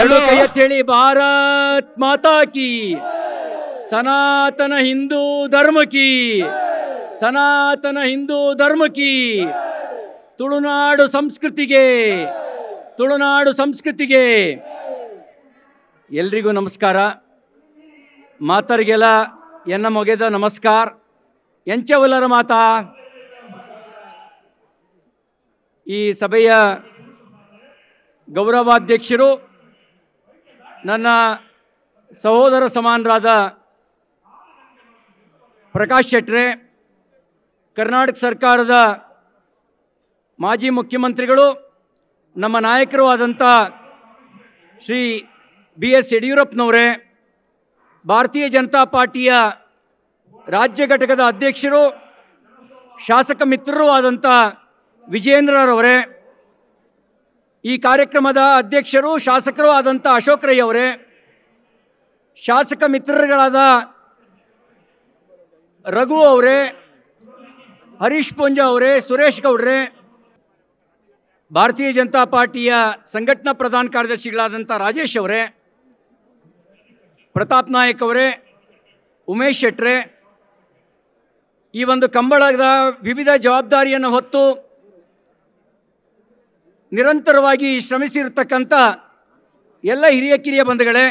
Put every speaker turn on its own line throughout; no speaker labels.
ಎರಡು ಹೇಳಿ ಭಾರತ್ ಮಾತಾ ಕಿ ಸನಾತನ ಹಿಂದೂ ಧರ್ಮ ಕಿ ಸನಾತನ ಹಿಂದೂ ಧರ್ಮ ಕಿ ತುಳುನಾಡು ಸಂಸ್ಕೃತಿಗೆ ತುಳುನಾಡು ಸಂಸ್ಕೃತಿಗೆ ಎಲ್ರಿಗೂ ನಮಸ್ಕಾರ ಮಾತರಿಗೆಲ್ಲ ಎನ್ನ ಮೊಗೆದ ನಮಸ್ಕಾರ ಎಂಚವಲ್ಲರ ಮಾತಾ ಈ ಸಭೆಯ ಗೌರವಾಧ್ಯಕ್ಷರು ನನ್ನ ಸಹೋದರ ಸಮಾನರಾದ ಪ್ರಕಾಶ್ ಶೆಟ್ರೆ ಕರ್ನಾಟಕ ಸರ್ಕಾರದ ಮಾಜಿ ಮುಖ್ಯಮಂತ್ರಿಗಳು ನಮ್ಮ ನಾಯಕರು ಆದಂಥ ಶ್ರೀ ಬಿ ಎಸ್ ಯಡಿಯೂರಪ್ಪನವರೇ ಭಾರತೀಯ ಜನತಾ ಪಾರ್ಟಿಯ ರಾಜ್ಯ ಘಟಕದ ಅಧ್ಯಕ್ಷರು ಶಾಸಕ ಮಿತ್ರರೂ ಆದಂಥ ವಿಜೇಂದ್ರರವರೇ ಈ ಕಾರ್ಯಕ್ರಮದ ಅಧ್ಯಕ್ಷರು ಶಾಸಕರು ಆದಂಥ ಅಶೋಕ್ ರೈ ಅವರೇ ಶಾಸಕ ಮಿತ್ರರುಗಳಾದ ರಘು ಅವರೇ ಹರೀಶ್ ಪೂಂಜ ಅವರೇ ಸುರೇಶ್ ಗೌಡ್ರೆ ಭಾರತೀಯ ಜನತಾ ಪಾರ್ಟಿಯ ಸಂಘಟನಾ ಪ್ರಧಾನ ಕಾರ್ಯದರ್ಶಿಗಳಾದಂಥ ರಾಜೇಶ್ ಅವರೇ ಪ್ರತಾಪ್ ನಾಯಕ್ ಅವರೇ ಉಮೇಶ್ ಶೆಟ್ರೆ ಈ ಒಂದು ಕಂಬಳದ ವಿವಿಧ ಜವಾಬ್ದಾರಿಯನ್ನು ಹೊತ್ತು ನಿರಂತರವಾಗಿ ಶ್ರಮಿಸಿರ್ತಕ್ಕಂಥ ಎಲ್ಲ ಹಿರಿಯ ಕಿರಿಯ ಬಂಧುಗಳೇ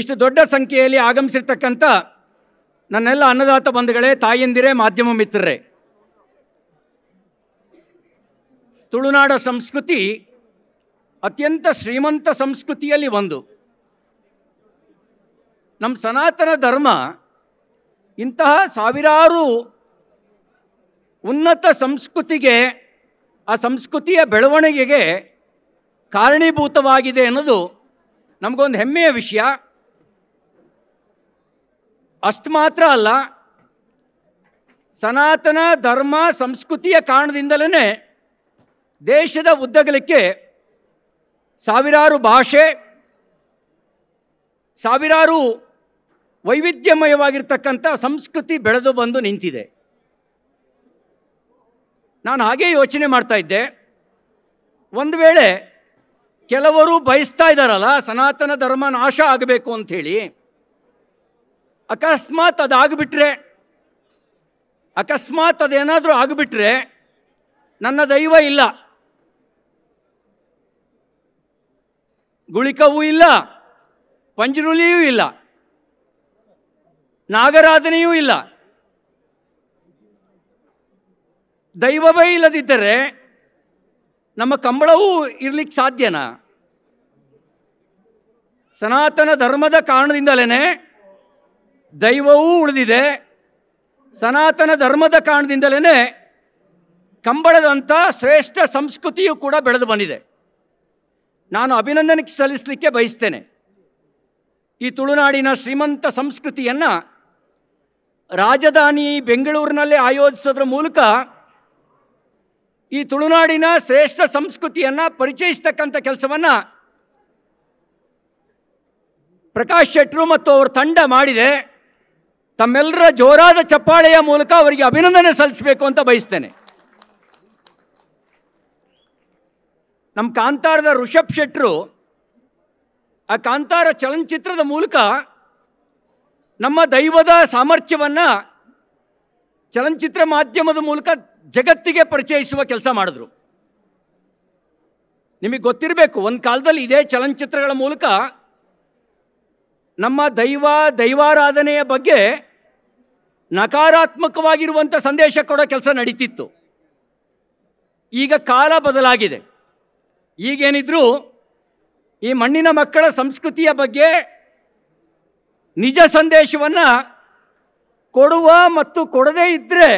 ಇಷ್ಟು ದೊಡ್ಡ ಸಂಖ್ಯೆಯಲ್ಲಿ ಆಗಮಿಸಿರ್ತಕ್ಕಂಥ ನನ್ನೆಲ್ಲ ಅನ್ನದಾತ ಬಂಧುಗಳೇ ತಾಯಂದಿರೇ ಮಾಧ್ಯಮ ಮಿತ್ರರೇ ತುಳುನಾಡ ಸಂಸ್ಕೃತಿ ಅತ್ಯಂತ ಶ್ರೀಮಂತ ಸಂಸ್ಕೃತಿಯಲ್ಲಿ ಒಂದು ನಮ್ಮ ಸನಾತನ ಧರ್ಮ ಇಂತಹ ಸಾವಿರಾರು ಉನ್ನತ ಸಂಸ್ಕೃತಿಗೆ ಆ ಸಂಸ್ಕೃತಿಯ ಬೆಳವಣಿಗೆಗೆ ಕಾರಣೀಭೂತವಾಗಿದೆ ಅನ್ನೋದು ನಮಗೊಂದು ಹೆಮ್ಮೆಯ ವಿಷಯ ಅಷ್ಟು ಮಾತ್ರ ಅಲ್ಲ ಸನಾತನ ಧರ್ಮ ಸಂಸ್ಕೃತಿಯ ಕಾರಣದಿಂದಲೇ ದೇಶದ ಉದ್ದಗಲಕ್ಕೆ ಸಾವಿರಾರು ಭಾಷೆ ಸಾವಿರಾರು ವೈವಿಧ್ಯಮಯವಾಗಿರ್ತಕ್ಕಂಥ ಸಂಸ್ಕೃತಿ ಬೆಳೆದು ಬಂದು ನಿಂತಿದೆ ನಾನು ಹಾಗೇ ಯೋಚನೆ ಮಾಡ್ತಾ ಇದ್ದೆ ಒಂದು ವೇಳೆ ಕೆಲವರು ಬಯಸ್ತಾ ಇದ್ದಾರಲ್ಲ ಸನಾತನ ಧರ್ಮ ನಾಶ ಆಗಬೇಕು ಅಂಥೇಳಿ ಅಕಸ್ಮಾತ್ ಅದಾಗ್ಬಿಟ್ರೆ ಅಕಸ್ಮಾತ್ ಅದೇನಾದರೂ ಆಗಿಬಿಟ್ರೆ ನನ್ನ ದೈವ ಇಲ್ಲ ಗುಳಿಕವೂ ಇಲ್ಲ ಪಂಜರುಲಿಯೂ ಇಲ್ಲ ನಾಗರಾಧನೆಯೂ ಇಲ್ಲ ದೈವವೇ ಇಲ್ಲದಿದ್ದರೆ ನಮ್ಮ ಕಂಬಳವೂ ಇರಲಿಕ್ಕೆ ಸಾಧ್ಯನಾ ಸನಾತನ ಧರ್ಮದ ಕಾರಣದಿಂದಲೇ ದೈವವೂ ಉಳಿದಿದೆ ಸನಾತನ ಧರ್ಮದ ಕಾರಣದಿಂದಲೇ ಕಂಬಳದಂಥ ಶ್ರೇಷ್ಠ ಸಂಸ್ಕೃತಿಯು ಕೂಡ ಬೆಳೆದು ಬಂದಿದೆ ನಾನು ಅಭಿನಂದನೆ ಸಲ್ಲಿಸಲಿಕ್ಕೆ ಬಯಸ್ತೇನೆ ಈ ತುಳುನಾಡಿನ ಶ್ರೀಮಂತ ಸಂಸ್ಕೃತಿಯನ್ನು ರಾಜಧಾನಿ ಬೆಂಗಳೂರಿನಲ್ಲಿ ಆಯೋಜಿಸೋದ್ರ ಮೂಲಕ ಈ ತುಳುನಾಡಿನ ಶ್ರೇಷ್ಠ ಸಂಸ್ಕೃತಿಯನ್ನು ಪರಿಚಯಿಸ್ತಕ್ಕಂಥ ಕೆಲಸವನ್ನು ಪ್ರಕಾಶ್ ಶೆಟ್ರು ಮತ್ತು ಅವರ ತಂಡ ಮಾಡಿದೆ ತಮ್ಮೆಲ್ಲರ ಜೋರಾದ ಚಪ್ಪಾಳೆಯ ಮೂಲಕ ಅವರಿಗೆ ಅಭಿನಂದನೆ ಸಲ್ಲಿಸಬೇಕು ಅಂತ ಬಯಸ್ತೇನೆ ನಮ್ಮ ಕಾಂತಾರದ ಋಷಭ್ ಶೆಟ್ರು ಆ ಕಾಂತಾರ ಚಲನಚಿತ್ರದ ಮೂಲಕ ನಮ್ಮ ದೈವದ ಸಾಮರ್ಥ್ಯವನ್ನು ಚಲನಚಿತ್ರ ಮಾಧ್ಯಮದ ಮೂಲಕ ಜಗತ್ತಿಗೆ ಪರಿಚಯಿಸುವ ಕೆಲಸ ಮಾಡಿದ್ರು ನಿಮಗೆ ಗೊತ್ತಿರಬೇಕು ಒಂದು ಕಾಲದಲ್ಲಿ ಇದೇ ಚಲನಚಿತ್ರಗಳ ಮೂಲಕ ನಮ್ಮ ದೈವ ದೈವಾರಾಧನೆಯ ಬಗ್ಗೆ ನಕಾರಾತ್ಮಕವಾಗಿರುವಂಥ ಸಂದೇಶ ಕೊಡೋ ಕೆಲಸ ನಡೀತಿತ್ತು ಈಗ ಕಾಲ ಬದಲಾಗಿದೆ ಈಗೇನಿದ್ರು ಈ ಮಣ್ಣಿನ ಮಕ್ಕಳ ಸಂಸ್ಕೃತಿಯ ಬಗ್ಗೆ ನಿಜ ಸಂದೇಶವನ್ನು ಕೊಡುವ ಮತ್ತು ಕೊಡದೇ ಇದ್ದರೆ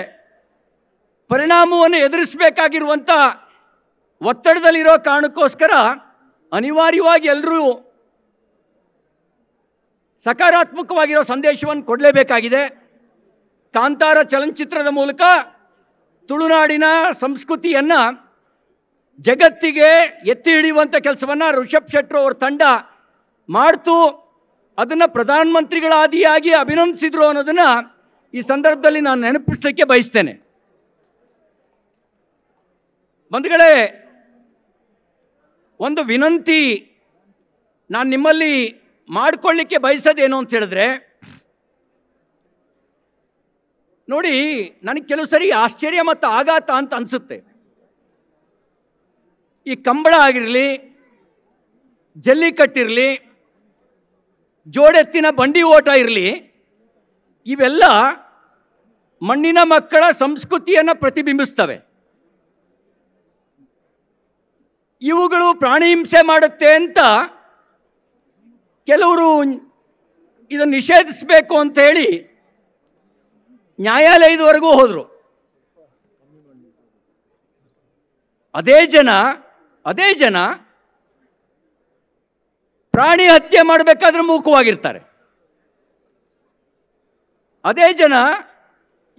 ಪರಿಣಾಮವನ್ನು ಎದುರಿಸಬೇಕಾಗಿರುವಂಥ ಒತ್ತಡದಲ್ಲಿರೋ ಕಾರಣಕ್ಕೋಸ್ಕರ ಅನಿವಾರ್ಯವಾಗಿ ಎಲ್ಲರೂ ಸಕಾರಾತ್ಮಕವಾಗಿರೋ ಸಂದೇಶವನ್ನು ಕೊಡಲೇಬೇಕಾಗಿದೆ ಕಾಂತಾರ ಚಲನಚಿತ್ರದ ಮೂಲಕ ತುಳುನಾಡಿನ ಸಂಸ್ಕೃತಿಯನ್ನು ಜಗತ್ತಿಗೆ ಎತ್ತಿ ಹಿಡಿಯುವಂಥ ಕೆಲಸವನ್ನು ಋಷಭ್ ಶೆಟ್ಟರು ಅವ್ರ ತಂಡ ಮಾಡ್ತು ಅದನ್ನು ಪ್ರಧಾನಮಂತ್ರಿಗಳಾದಿಯಾಗಿ ಅಭಿನಂದಿಸಿದರು ಅನ್ನೋದನ್ನು ಈ ಸಂದರ್ಭದಲ್ಲಿ ನಾನು ನೆನಪಿಸಲಿಕ್ಕೆ ಬಯಸ್ತೇನೆ ಬಂಧುಗಳೇ ಒಂದು ವಿನಂತಿ ನಾನು ನಿಮ್ಮಲ್ಲಿ ಮಾಡಿಕೊಳ್ಳಿಕ್ಕೆ ಬಯಸೋದೇನು ಅಂತ ಹೇಳಿದ್ರೆ ನೋಡಿ ನನಗೆ ಕೆಲವು ಸರಿ ಆಶ್ಚರ್ಯ ಮತ್ತು ಆಘಾತ ಅಂತ ಅನಿಸುತ್ತೆ ಈ ಕಂಬಳ ಆಗಿರಲಿ ಜಲ್ಲಿಕಟ್ಟಿರಲಿ ಕಟ್ಟಿರಲಿ ಜೋಡೆತ್ತಿನ ಬಂಡಿ ಓಟ ಇರಲಿ ಇವೆಲ್ಲ ಮಣ್ಣಿನ ಮಕ್ಕಳ ಸಂಸ್ಕೃತಿಯನ್ನು ಪ್ರತಿಬಿಂಬಿಸ್ತವೆ ಇವುಗಳು ಪ್ರಾಣಿ ಹಿಂಸೆ ಮಾಡುತ್ತೆ ಅಂತ ಕೆಲವರು ಇದನ್ನು ನಿಷೇಧಿಸಬೇಕು ಅಂತ ಹೇಳಿ ನ್ಯಾಯಾಲಯದವರೆಗೂ ಹೋದರು ಅದೇ ಜನ ಅದೇ ಜನ ಪ್ರಾಣಿ ಹತ್ಯೆ ಮಾಡಬೇಕಾದ್ರೆ ಮೂಕವಾಗಿರ್ತಾರೆ ಅದೇ ಜನ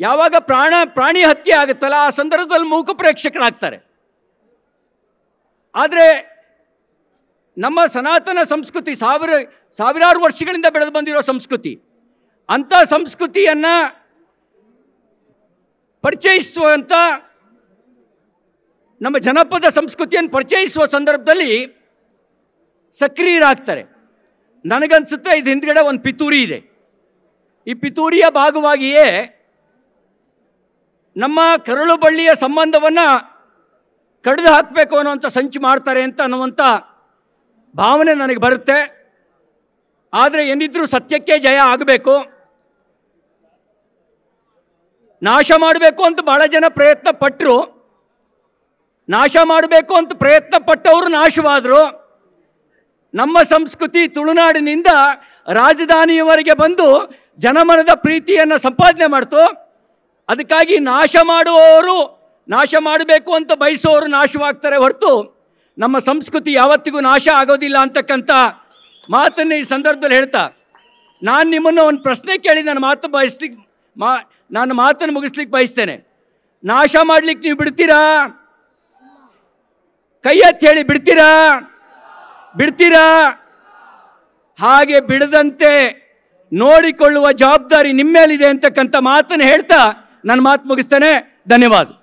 ಯಾವಾಗ ಪ್ರಾಣ ಪ್ರಾಣಿ ಹತ್ಯೆ ಆಗುತ್ತಲ್ಲ ಆ ಸಂದರ್ಭದಲ್ಲಿ ಮೂಕ ಪ್ರೇಕ್ಷಕರಾಗ್ತಾರೆ ಆದರೆ ನಮ್ಮ ಸನಾತನ ಸಂಸ್ಕೃತಿ ಸಾವಿರ ಸಾವಿರಾರು ವರ್ಷಗಳಿಂದ ಬೆಳೆದು ಬಂದಿರೋ ಸಂಸ್ಕೃತಿ ಅಂಥ ಸಂಸ್ಕೃತಿಯನ್ನು ಪರಿಚಯಿಸುವಂಥ ನಮ್ಮ ಜನಪದ ಸಂಸ್ಕೃತಿಯನ್ನು ಪರಿಚಯಿಸುವ ಸಂದರ್ಭದಲ್ಲಿ ಸಕ್ರಿಯರಾಗ್ತಾರೆ ನನಗನ್ಸುತ್ತೆ ಇದು ಹಿಂದ್ಗಡೆ ಒಂದು ಪಿತೂರಿ ಇದೆ ಈ ಪಿತೂರಿಯ ಭಾಗವಾಗಿಯೇ ನಮ್ಮ ಕರಳು ಬಳ್ಳಿಯ ಸಂಬಂಧವನ್ನು ಕಡಿದು ಹಾಕಬೇಕು ಅನ್ನುವಂಥ ಸಂಚು ಮಾಡ್ತಾರೆ ಅಂತ ಅನ್ನುವಂಥ ಭಾವನೆ ನನಗೆ ಬರುತ್ತೆ ಆದರೆ ಏನಿದ್ರೂ ಸತ್ಯಕ್ಕೆ ಜಯ ಆಗಬೇಕು ನಾಶ ಮಾಡಬೇಕು ಅಂತ ಭಾಳ ಜನ ಪ್ರಯತ್ನ ಪಟ್ಟರು ನಾಶ ಮಾಡಬೇಕು ಅಂತ ಪ್ರಯತ್ನ ಪಟ್ಟವರು ನಾಶವಾದರು ನಮ್ಮ ಸಂಸ್ಕೃತಿ ತುಳುನಾಡಿನಿಂದ ರಾಜಧಾನಿಯವರೆಗೆ ಬಂದು ಜನಮನದ ಪ್ರೀತಿಯನ್ನು ಸಂಪಾದನೆ ಮಾಡ್ತು ಅದಕ್ಕಾಗಿ ನಾಶ ಮಾಡುವವರು ನಾಶ ಮಾಡಬೇಕು ಅಂತ ಬಯಸುವವರು ನಾಶವಾಗ್ತಾರೆ ಹೊರತು ನಮ್ಮ ಸಂಸ್ಕೃತಿ ಯಾವತ್ತಿಗೂ ನಾಶ ಆಗೋದಿಲ್ಲ ಅಂತಕ್ಕಂಥ ಮಾತನ್ನು ಈ ಸಂದರ್ಭದಲ್ಲಿ ಹೇಳ್ತಾ ನಾನು ನಿಮ್ಮನ್ನು ಒಂದು ಪ್ರಶ್ನೆ ಕೇಳಿ ನನ್ನ ಮಾತು ಬಯಸ್ಲಿಕ್ಕೆ ಮಾ ನಾನು ಮಾತನ್ನು ಮುಗಿಸ್ಲಿಕ್ಕೆ ಬಯಸ್ತೇನೆ ನಾಶ ಮಾಡ್ಲಿಕ್ಕೆ ನೀವು ಬಿಡ್ತೀರಾ ಕೈ ಎತ್ತಿ ಹೇಳಿ ಬಿಡ್ತೀರಾ ಬಿಡ್ತೀರಾ ಹಾಗೆ ಬಿಡದಂತೆ ನೋಡಿಕೊಳ್ಳುವ ಜವಾಬ್ದಾರಿ ನಿಮ್ಮೇಲಿದೆ ಅಂತಕ್ಕಂಥ ಮಾತನ್ನು ಹೇಳ್ತಾ ನನ್ನ ಮಾತು ಮುಗಿಸ್ತೇನೆ ಧನ್ಯವಾದ